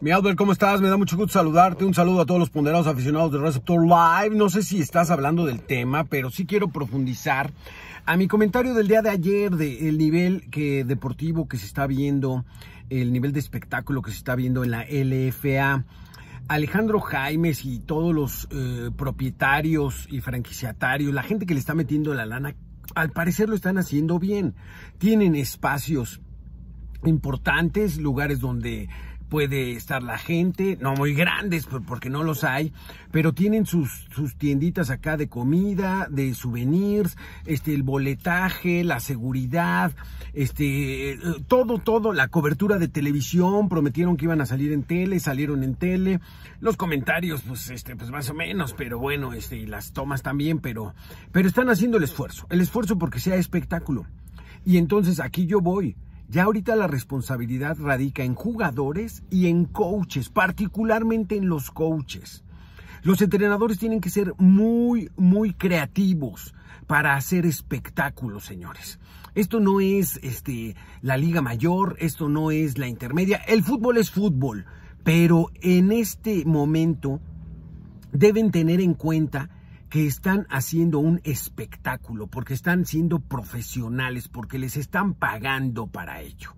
Mi Albert, ¿cómo estás? Me da mucho gusto saludarte. Un saludo a todos los ponderados aficionados de Receptor Live. No sé si estás hablando del tema, pero sí quiero profundizar a mi comentario del día de ayer del nivel que, deportivo que se está viendo, el nivel de espectáculo que se está viendo en la LFA. Alejandro Jaimes y todos los eh, propietarios y franquiciatarios, la gente que le está metiendo la lana, al parecer lo están haciendo bien. Tienen espacios importantes, lugares donde puede estar la gente, no muy grandes porque no los hay, pero tienen sus, sus tienditas acá de comida, de souvenirs, este, el boletaje, la seguridad, este, todo, todo, la cobertura de televisión, prometieron que iban a salir en tele, salieron en tele, los comentarios, pues, este, pues más o menos, pero bueno, este, y las tomas también, pero, pero están haciendo el esfuerzo, el esfuerzo porque sea espectáculo. Y entonces aquí yo voy, ya ahorita la responsabilidad radica en jugadores y en coaches, particularmente en los coaches. Los entrenadores tienen que ser muy, muy creativos para hacer espectáculos, señores. Esto no es este, la liga mayor, esto no es la intermedia. El fútbol es fútbol, pero en este momento deben tener en cuenta que están haciendo un espectáculo, porque están siendo profesionales, porque les están pagando para ello.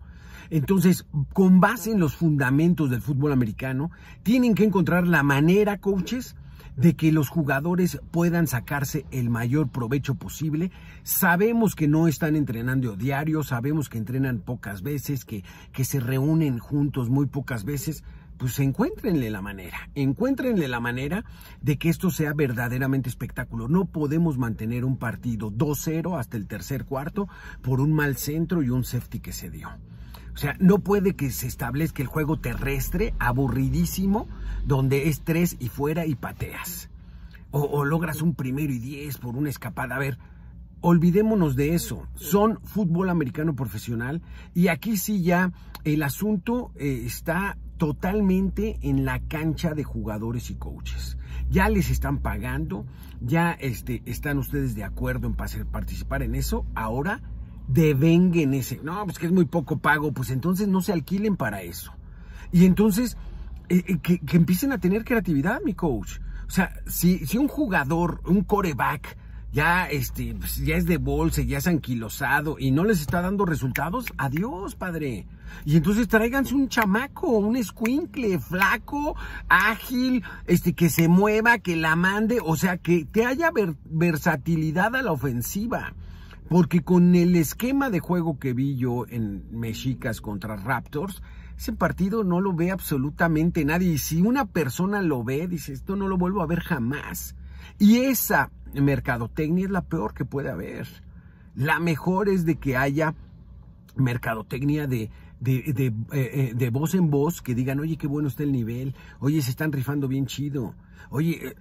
Entonces, con base en los fundamentos del fútbol americano, tienen que encontrar la manera, coaches, de que los jugadores puedan sacarse el mayor provecho posible. Sabemos que no están entrenando diario, sabemos que entrenan pocas veces, que, que se reúnen juntos muy pocas veces, pues encuéntrenle la manera, encuéntrenle la manera de que esto sea verdaderamente espectáculo. No podemos mantener un partido 2-0 hasta el tercer cuarto por un mal centro y un safety que se dio. O sea, no puede que se establezca el juego terrestre aburridísimo donde es 3 y fuera y pateas. O, logras un primero y 10 por una escapada. A ver, olvidémonos de eso. Son fútbol americano profesional y aquí sí ya el asunto eh, está totalmente en la cancha de jugadores y coaches. Ya les están pagando, ya este, están ustedes de acuerdo en participar en eso, ahora devenguen ese. No, pues que es muy poco pago, pues entonces no se alquilen para eso. Y entonces, eh, eh, que, empiecen a tener creatividad, mi coach. O sea, si, si un jugador, un coreback, ya, este, pues, ya es de bolsa, ya es anquilosado y no les está dando resultados, adiós, padre. Y entonces tráiganse un chamaco, un escuincle, flaco, ágil, este, que se mueva, que la mande, o sea, que te haya versatilidad a la ofensiva. Porque con el esquema de juego que vi yo en Mexicas contra Raptors, ese partido no lo ve absolutamente nadie. Y si una persona lo ve, dice, esto no lo vuelvo a ver jamás. Y esa mercadotecnia es la peor que puede haber. La mejor es de que haya mercadotecnia de, de, eh, eh, de, voz en voz que digan, oye, qué bueno está el nivel, oye, se están rifando bien chido, oye, eh,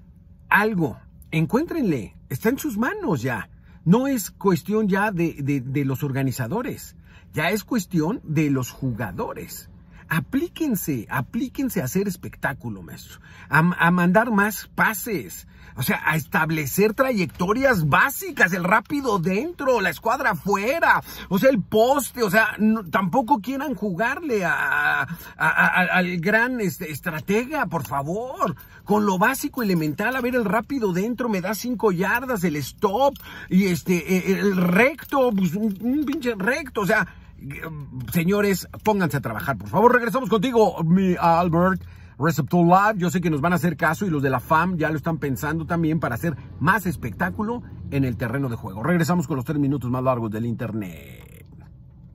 algo, encuéntrenle, está en sus manos ya. No es cuestión ya de, de los organizadores, ya es cuestión de los jugadores aplíquense, aplíquense a hacer espectáculo, maestro, a, mandar más pases, o sea, a establecer trayectorias básicas, el rápido dentro, la escuadra afuera, o sea, el poste, o sea, tampoco quieran jugarle a, al gran este, estratega, por favor, con lo básico elemental, a ver, el rápido dentro me da cinco yardas, el stop y este, e, e, el, recto, pues, un pinche recto, o sea, señores, pónganse a trabajar, por favor. Regresamos contigo, mi Albert. Receptor Live, yo sé que nos van a hacer caso y los de la FAM ya lo están pensando también para hacer más espectáculo en el terreno de juego. Regresamos con los tres minutos más largos del Internet.